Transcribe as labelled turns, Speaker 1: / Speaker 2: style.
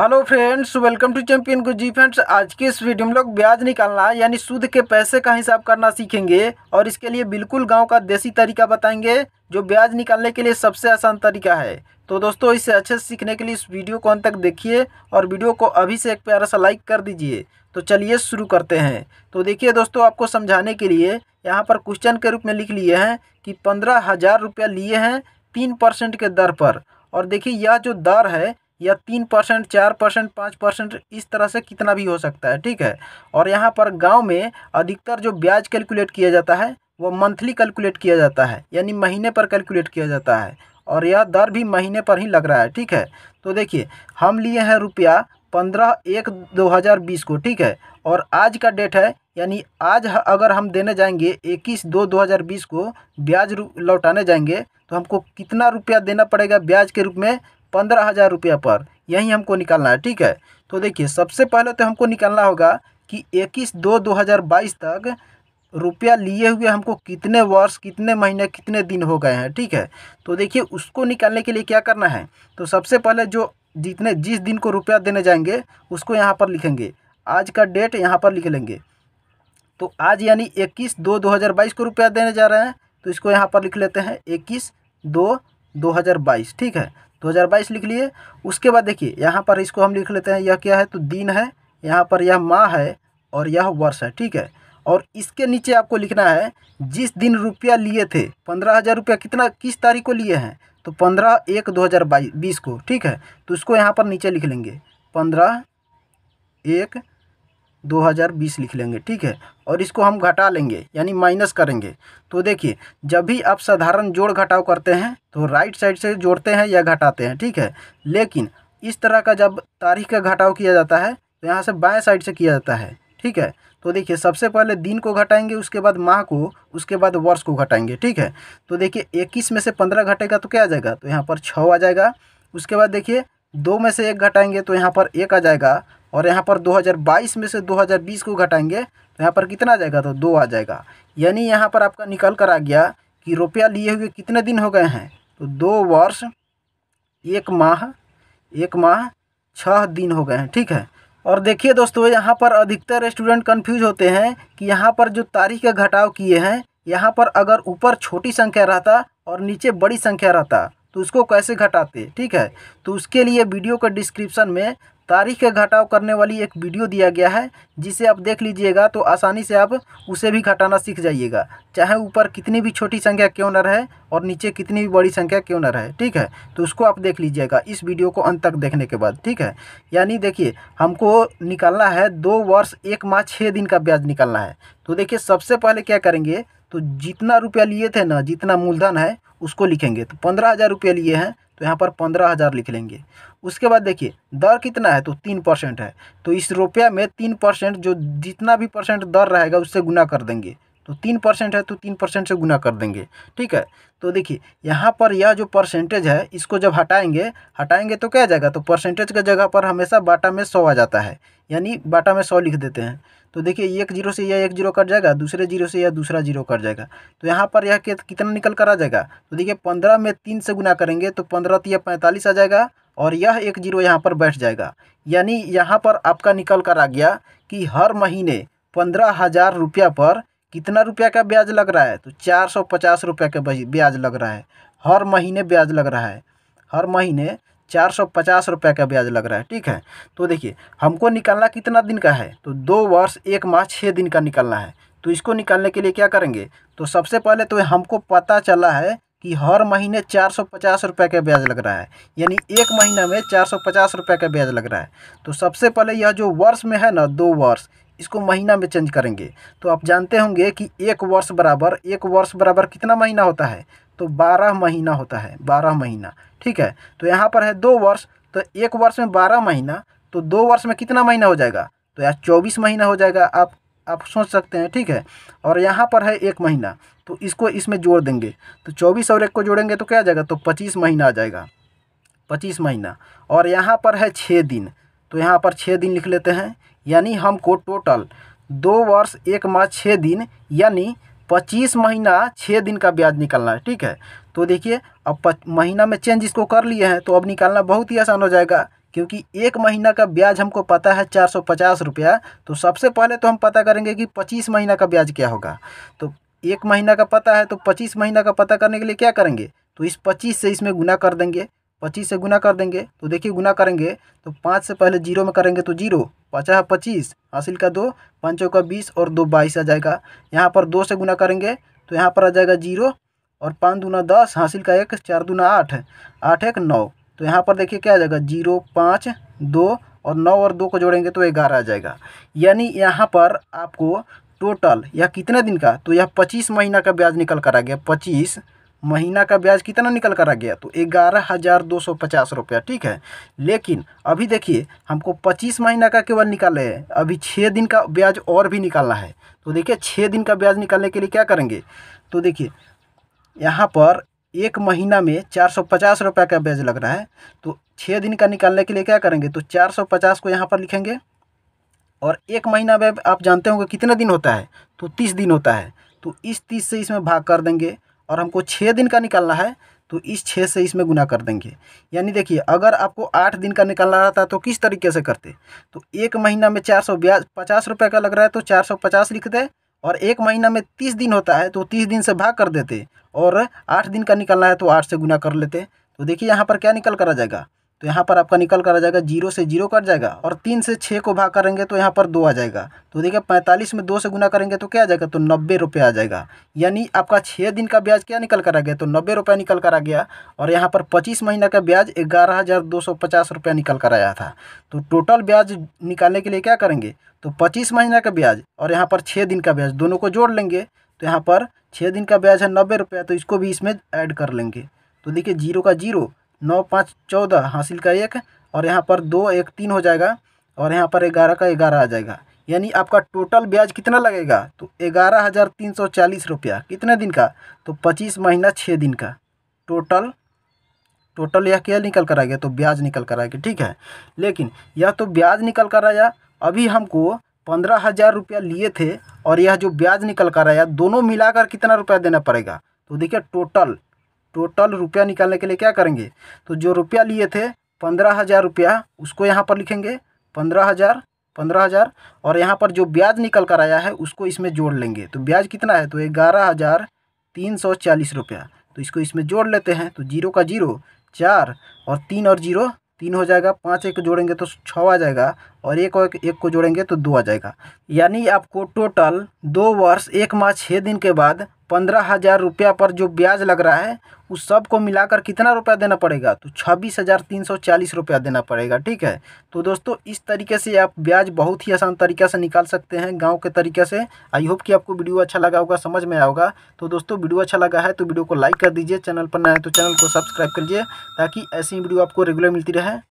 Speaker 1: hello friends welcome to champion good ji friends आज के इस वीडियो में लोग ब्याज निकालना यानी सूद के पैसे का हिसाब करना सीखेंगे और इसके लिए बिल्कुल गांव का देसी तरीका बताएंगे जो ब्याज निकालने के लिए सबसे आसान तरीका है तो दोस्तों इसे अच्छे से सीखने के लिए इस वीडियो को अंत तक देखिए और वीडियो को अभी से एक प्यारा सा लाइक कर दीजिए तो चलिए शुरू करते हैं तो देखिए दोस्तों आपको समझाने के लिए यहाँ पर क्वेश्चन के रूप में लिख लिए हैं कि पंद्रह हज़ार रुपया लिए हैं तीन परसेंट के दर पर और देखिए यह जो दर है या तीन परसेंट चार परसेंट पाँच परसेंट इस तरह से कितना भी हो सकता है ठीक है और यहाँ पर गांव में अधिकतर जो ब्याज कैलकुलेट किया जाता है वो मंथली कैलकुलेट किया जाता है यानी महीने पर कैलकुलेट किया जाता है और यह दर भी महीने पर ही लग रहा है ठीक है तो देखिए हम लिए हैं रुपया पंद्रह एक दो हज़ार बीस को ठीक है और आज का डेट है यानी आज अगर हम देने जाएंगे इक्कीस दो दो हज़ार बीस को ब्याज लौटाने जाएंगे तो हमको कितना रुपया देना पड़ेगा ब्याज के रूप में पंद्रह हज़ार रुपया पर यही हमको निकालना है ठीक है तो देखिए सबसे पहले तो हमको निकालना होगा कि इक्कीस दो दो हज़ार बाईस तक रुपया लिए हुए हमको कितने वर्ष कितने महीने कितने दिन हो गए हैं ठीक है तो देखिए उसको निकालने के लिए क्या करना है तो सबसे पहले जो जितने जिस दिन को रुपया देने जाएंगे उसको यहाँ पर लिखेंगे आज का डेट यहाँ पर लिख लेंगे तो आज यानी इक्कीस दो दो हज़ार बाईस को रुपया देने जा रहे हैं तो इसको यहाँ पर लिख लेते हैं इक्कीस दो दो हज़ार बाईस ठीक है 2022 लिख लिए उसके बाद देखिए यहाँ पर इसको हम लिख लेते हैं यह क्या है तो दिन है यहाँ पर यह माह है और यह वर्ष है ठीक है और इसके नीचे आपको लिखना है जिस दिन रुपया लिए थे पंद्रह हज़ार रुपया कितना किस तारीख को लिए हैं तो पंद्रह एक दो हज़ार बाईस बीस को ठीक है तो उसको यहाँ पर नीचे लिख लेंगे पंद्रह एक 2020 लिख लेंगे ठीक है और इसको हम घटा लेंगे यानी माइनस करेंगे तो देखिए जब भी आप साधारण जोड़ घटाव करते हैं तो राइट साइड से जोड़ते हैं या घटाते हैं ठीक है लेकिन इस तरह का जब तारीख का घटाव किया जाता है तो यहाँ से बाएँ साइड से किया जाता है ठीक है तो देखिए सबसे पहले दिन को घटाएंगे उसके बाद माह को उसके बाद वर्ष को घटाएंगे ठीक है तो देखिए इक्कीस में से पंद्रह घटेगा तो क्या आ जाएगा तो यहाँ पर छः आ जाएगा उसके बाद देखिए दो में से एक घटाएंगे तो यहाँ पर एक आ जाएगा और यहाँ पर 2022 में से 2020 को घटाएंगे तो यहाँ पर कितना आ जाएगा तो दो आ जाएगा यानी यहाँ पर आपका निकल कर आ गया कि रुपया लिए हुए कितने दिन हो गए हैं तो दो वर्ष एक माह एक माह छः दिन हो गए हैं ठीक है और देखिए दोस्तों यहाँ पर अधिकतर स्टूडेंट कन्फ्यूज होते हैं कि यहाँ पर जो तारीख का घटाव किए हैं यहाँ पर अगर ऊपर छोटी संख्या रहता और नीचे बड़ी संख्या रहता तो उसको कैसे घटाते ठीक है तो उसके लिए वीडियो के डिस्क्रिप्शन में तारीख का घटाव करने वाली एक वीडियो दिया गया है जिसे आप देख लीजिएगा तो आसानी से आप उसे भी घटाना सीख जाइएगा चाहे ऊपर कितनी भी छोटी संख्या क्यों न रहे और नीचे कितनी भी बड़ी संख्या क्यों न रहे ठीक है तो उसको आप देख लीजिएगा इस वीडियो को अंत तक देखने के बाद ठीक है यानी देखिए हमको निकालना है दो वर्ष एक माह छः दिन का ब्याज निकालना है तो देखिए सबसे पहले क्या करेंगे तो जितना रुपया लिए थे ना जितना मूलधन है उसको लिखेंगे तो पंद्रह हज़ार रुपये लिए हैं तो यहाँ पर पंद्रह हज़ार लिख लेंगे उसके बाद देखिए दर कितना है तो तीन परसेंट है तो इस रुपया में तीन परसेंट जो जितना भी परसेंट दर रहेगा उससे गुना कर देंगे तो तीन परसेंट है तो तीन परसेंट से गुना कर देंगे ठीक है तो देखिए यहाँ पर यह जो परसेंटेज है इसको जब हटाएंगे हटाएंगे तो क्या आ जाएगा तो परसेंटेज का जगह पर हमेशा बाटा में सौ आ जाता है यानी बाटा में सौ लिख देते हैं तो देखिए एक जीरो से यह एक जीरो कट जाएगा दूसरे जीरो से यह दूसरा जीरो कट जाएगा तो यहाँ पर यह कितना निकल कर आ जाएगा तो देखिए पंद्रह में तीन से गुना करेंगे तो पंद्रह तो यह पैंतालीस आ जाएगा और यह एक जीरो यहाँ पर बैठ जाएगा यानी यहाँ पर आपका निकल कर आ गया कि हर महीने पंद्रह हज़ार रुपया पर कितना रुपया का ब्याज लग रहा है तो चार सौ पचास रुपये का ब्याज लग रहा है हर महीने ब्याज लग रहा है हर महीने चार सौ पचास रुपये का ब्याज लग रहा है ठीक है तो देखिए हमको निकालना कितना दिन का है तो दो वर्ष एक माह छः दिन का निकालना है तो इसको निकालने के लिए क्या करेंगे तो सबसे पहले तो हमको पता चला है कि हर महीने चार सौ पचास रुपये का ब्याज लग रहा है यानी एक महीना में चार सौ पचास रुपये का ब्याज लग रहा है तो सबसे पहले यह जो वर्ष में है ना दो वर्ष इसको महीना में चेंज करेंगे तो आप जानते होंगे कि एक वर्ष बराबर एक वर्ष बराबर कितना महीना होता है तो बारह महीना होता है बारह महीना ठीक है तो यहाँ पर है दो वर्ष तो एक वर्ष में बारह महीना तो दो वर्ष में कितना महीना हो जाएगा तो यार चौबीस महीना हो जाएगा आप आप सोच सकते हैं ठीक है और यहाँ पर है एक महीना तो इसको इसमें जोड़ देंगे तो चौबीस और एक को जोड़ेंगे तो क्या आ जाएगा तो पच्चीस महीना आ जाएगा पच्चीस महीना और यहाँ पर है छः दिन तो यहाँ पर छः दिन लिख लेते हैं यानी हमको टोटल दो वर्ष एक माह छः दिन यानी पच्चीस महीना छः दिन का ब्याज निकालना है ठीक है तो देखिए अब महीना में चेंज इसको कर लिए हैं तो अब निकालना बहुत ही आसान हो जाएगा क्योंकि एक महीना का ब्याज हमको पता है चार सौ पचास रुपया तो सबसे पहले तो हम पता करेंगे कि पच्चीस महीना का ब्याज क्या होगा तो एक महीना का पता है तो पच्चीस महीना का पता करने के लिए क्या करेंगे तो इस पच्चीस से इसमें गुना कर देंगे पच्चीस से गुना कर देंगे तो देखिए गुना करेंगे तो पाँच से पहले जीरो में करेंगे तो जीरो पचास पच्चीस हासिल का दो पाँचों का बीस और दो बाईस आ जाएगा यहाँ पर दो से गुना करेंगे तो यहाँ पर आ जाएगा जीरो और पाँच दूना दस हासिल का एक चार दूना आठ आठ एक नौ तो यहाँ पर देखिए क्या आ जाएगा जीरो पाँच दो और नौ और दो को जोड़ेंगे तो ग्यारह आ जाएगा यानी यहाँ पर आपको टोटल यह कितने दिन का तो यह पच्चीस महीना का ब्याज निकल कर आ गया पच्चीस महीना का ब्याज कितना निकल कर आ गया तो ग्यारह हज़ार दो सौ पचास रुपया ठीक है लेकिन अभी देखिए हमको पच्चीस महीना का केवल निकाले हैं अभी छः दिन का ब्याज और भी निकालना है तो देखिए छः दिन का ब्याज निकालने के लिए क्या करेंगे तो देखिए यहाँ पर एक महीना में चार सौ पचास रुपये का ब्याज लग रहा है तो छः दिन का निकालने के लिए क्या करेंगे तो चार सौ पचास को यहाँ पर लिखेंगे और एक महीना में आप जानते होंगे कितना दिन होता है तो तीस दिन होता है तो इस तीस से इसमें भाग कर देंगे और हमको छः दिन का निकालना है तो इस छः से इसमें गुना कर देंगे यानी देखिए अगर आपको आठ दिन का निकालना रहता तो किस तरीके से करते तो एक महीना में चार सौ ब्याज पचास रुपये का लग रहा है तो चार सौ पचास लिख दे और एक महीना में तीस दिन होता है तो तीस दिन से भाग कर देते और आठ दिन का निकालना है तो आठ से गुना कर लेते तो देखिए यहाँ पर क्या निकल कर आ जाएगा तो यहाँ पर आपका निकल कर आ जाएगा जीरो से जीरो कट जाएगा और तीन से छः को भाग करेंगे तो यहाँ पर दो आ जाएगा तो देखिए पैंतालीस में दो से गुना करेंगे तो क्या आ जाएगा तो नब्बे रुपये आ जाएगा यानी आपका छः दिन का ब्याज क्या निकल कर आ गया तो नब्बे रुपये निकल कर आ गया और यहाँ पर पच्चीस महीना का ब्याज ग्यारह हज़ार दो सौ पचास रुपया निकल कर आया था तो टोटल ब्याज निकालने के लिए क्या करेंगे तो पच्चीस महीना का ब्याज और यहाँ पर छः दिन का ब्याज दोनों को जोड़ लेंगे तो यहाँ पर छः दिन का ब्याज है नब्बे रुपया तो इसको भी इसमें ऐड कर लेंगे तो देखिए जीरो का जीरो नौ पाँच चौदह हासिल का एक और यहाँ पर दो एक तीन हो जाएगा और यहाँ पर ग्यारह का ग्यारह आ जाएगा यानी आपका टोटल ब्याज कितना लगेगा तो ग्यारह हज़ार तीन सौ चालीस रुपया कितने दिन का तो पच्चीस महीना छः दिन का टोटल टोटल यह क्या निकल कर आ गया तो ब्याज निकल कर आ गया ठीक है लेकिन यह तो ब्याज निकल कर आया अभी हमको पंद्रह हज़ार रुपया लिए थे और यह जो ब्याज निकल कर आया दोनों मिलाकर कितना रुपया देना पड़ेगा तो देखिए टोटल टोटल रुपया निकालने के लिए क्या करेंगे तो जो रुपया लिए थे पंद्रह हज़ार रुपया उसको यहाँ पर लिखेंगे पंद्रह हज़ार पंद्रह हज़ार और यहाँ पर जो ब्याज निकल कर आया है उसको इसमें जोड़ लेंगे तो ब्याज कितना है तो ग्यारह हज़ार तीन सौ चालीस रुपया तो इसको इसमें जोड़ लेते हैं तो जीरो का जीरो चार और तीन और जीरो तीन हो जाएगा पाँच एक जोड़ेंगे तो छः आ जाएगा और एक और एक को जोड़ेंगे तो दो आ जाएगा यानी आपको टोटल दो वर्ष एक माह छः दिन के बाद पंद्रह हज़ार रुपया पर जो ब्याज लग रहा है उस सब को मिलाकर कितना रुपया देना पड़ेगा तो छब्बीस हज़ार तीन सौ चालीस रुपया देना पड़ेगा ठीक है तो दोस्तों इस तरीके से आप ब्याज बहुत ही आसान तरीक़े से निकाल सकते हैं गांव के तरीके से आई होप कि आपको वीडियो अच्छा लगा होगा समझ में आओगा तो दोस्तों वीडियो अच्छा लगा है तो वीडियो को लाइक कर दीजिए चैनल पर ना है तो चैनल को सब्सक्राइब कर लीजिए ताकि ऐसी वीडियो आपको रेगुलर मिलती रहे